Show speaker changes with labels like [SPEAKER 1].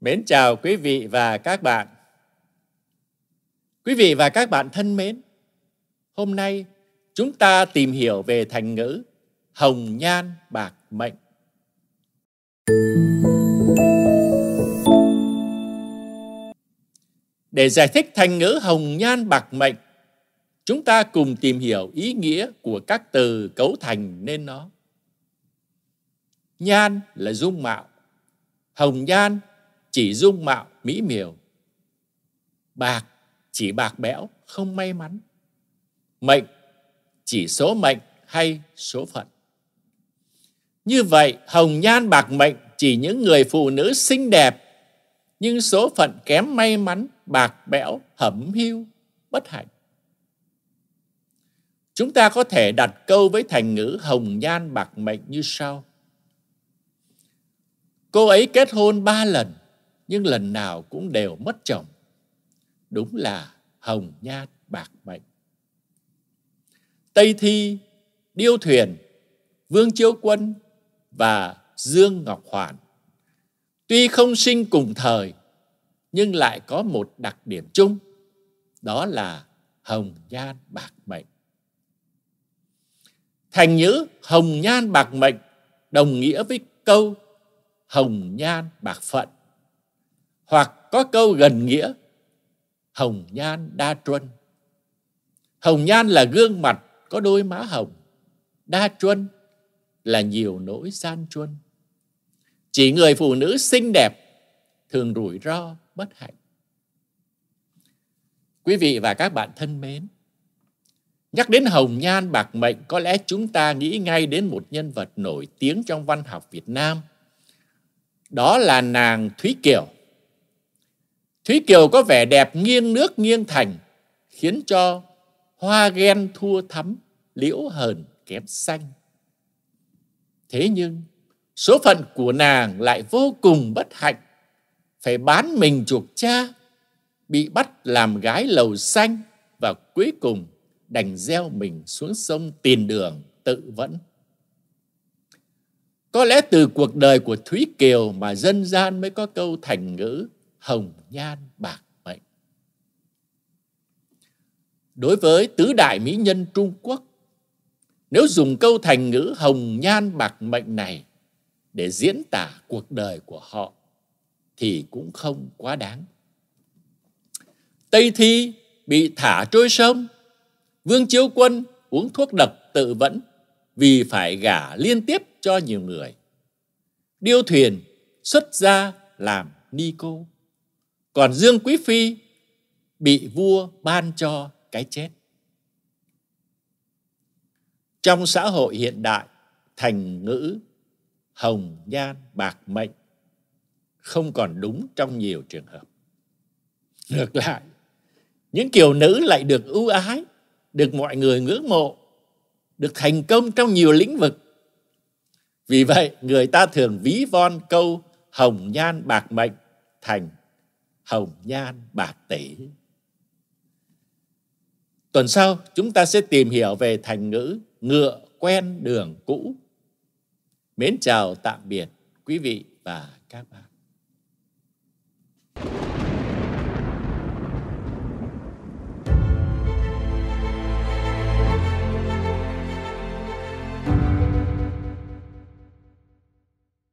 [SPEAKER 1] Mến chào quý vị và các bạn. Quý vị và các bạn thân mến, hôm nay chúng ta tìm hiểu về thành ngữ hồng nhan bạc mệnh. Để giải thích thành ngữ hồng nhan bạc mệnh, chúng ta cùng tìm hiểu ý nghĩa của các từ cấu thành nên nó. Nhan là dung mạo, hồng nhan chỉ dung mạo mỹ miều. Bạc chỉ bạc bẽo, không may mắn. Mệnh chỉ số mệnh hay số phận. Như vậy, hồng nhan bạc mệnh chỉ những người phụ nữ xinh đẹp, nhưng số phận kém may mắn, bạc bẽo, hẩm hiu, bất hạnh. Chúng ta có thể đặt câu với thành ngữ hồng nhan bạc mệnh như sau. Cô ấy kết hôn ba lần, nhưng lần nào cũng đều mất chồng. Đúng là hồng nhan bạc mệnh. Tây Thi, Điêu Thuyền, Vương Chiếu Quân và Dương Ngọc Hoàn. Tuy không sinh cùng thời, nhưng lại có một đặc điểm chung, đó là hồng nhan bạc mệnh. Thành ngữ hồng nhan bạc mệnh đồng nghĩa với câu hồng nhan bạc phận hoặc có câu gần nghĩa hồng nhan đa truân. Hồng nhan là gương mặt có đôi má hồng, đa truân là nhiều nỗi gian truân. Chỉ người phụ nữ xinh đẹp thường rủi ro, bất hạnh. Quý vị và các bạn thân mến, nhắc đến hồng nhan bạc mệnh có lẽ chúng ta nghĩ ngay đến một nhân vật nổi tiếng trong văn học Việt Nam. Đó là nàng Thúy Kiều – Thúy Kiều có vẻ đẹp nghiêng nước nghiêng thành, khiến cho hoa ghen thua thắm, liễu hờn kém xanh. Thế nhưng, số phận của nàng lại vô cùng bất hạnh, phải bán mình chuộc cha, bị bắt làm gái lầu xanh và cuối cùng đành gieo mình xuống sông tiền đường tự vẫn. Có lẽ từ cuộc đời của Thúy Kiều mà dân gian mới có câu thành ngữ hồng nhan bạc mệnh. Đối với tứ đại mỹ nhân Trung Quốc, nếu dùng câu thành ngữ hồng nhan bạc mệnh này để diễn tả cuộc đời của họ thì cũng không quá đáng. Tây Thi bị thả trôi sông, Vương Chiếu Quân uống thuốc độc tự vẫn vì phải gả liên tiếp cho nhiều người. Điêu thuyền xuất gia làm ni cô còn Dương Quý Phi bị vua ban cho cái chết. Trong xã hội hiện đại, thành ngữ hồng nhan bạc mệnh không còn đúng trong nhiều trường hợp. Ngược lại, những kiều nữ lại được ưu ái, được mọi người ngưỡng mộ, được thành công trong nhiều lĩnh vực. Vì vậy, người ta thường ví von câu hồng nhan bạc mệnh thành hồng nhan bạc tỷ. Tuần sau chúng ta sẽ tìm hiểu về thành ngữ ngựa quen đường cũ. Mến chào tạm biệt quý vị và các bạn.